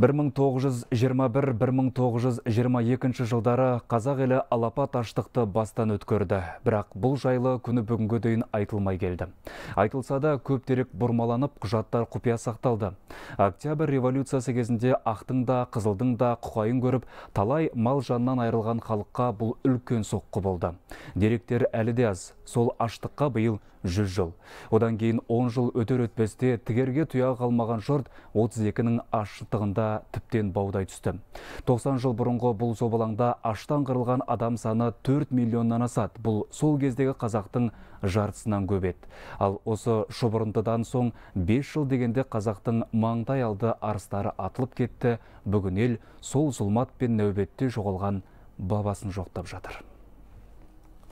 1921-1922 жылдары қазақ елі алапат аштықты бастан өткерді. Бірақ бұл жайлы күні бүгінгі дейін айтылмай келді. Айтылса да көп бұрмаланып, құжаттар құпия сақталды. Октябрь революциясы кезінде ақтың да, қызылдың да құқайын көріп, талай мал жаннан айырылған халыққа бұл үлкен соққы болды. Деректер әлі де аз. Сол аштыққа биыл 100 жыл. Одан кейін 10 жыл өтер өтпесте тігерге тұяғы қалмаған жұрт 32-нің аштығында тіптен баудай түсті 90 жыл бұрынғы бұл зобалаңда аштан қырылған адам саны 4 миллионнан асады бұл сол кездегі қазақтың жартысынан көп ал осы шұбырындыдан соң 5 жыл дегенде қазақтың маңдай алды арыстары атылып кетті бүгін ел сол зұлмат пен нәубетте жоғалған бабасын жоқтап жатыр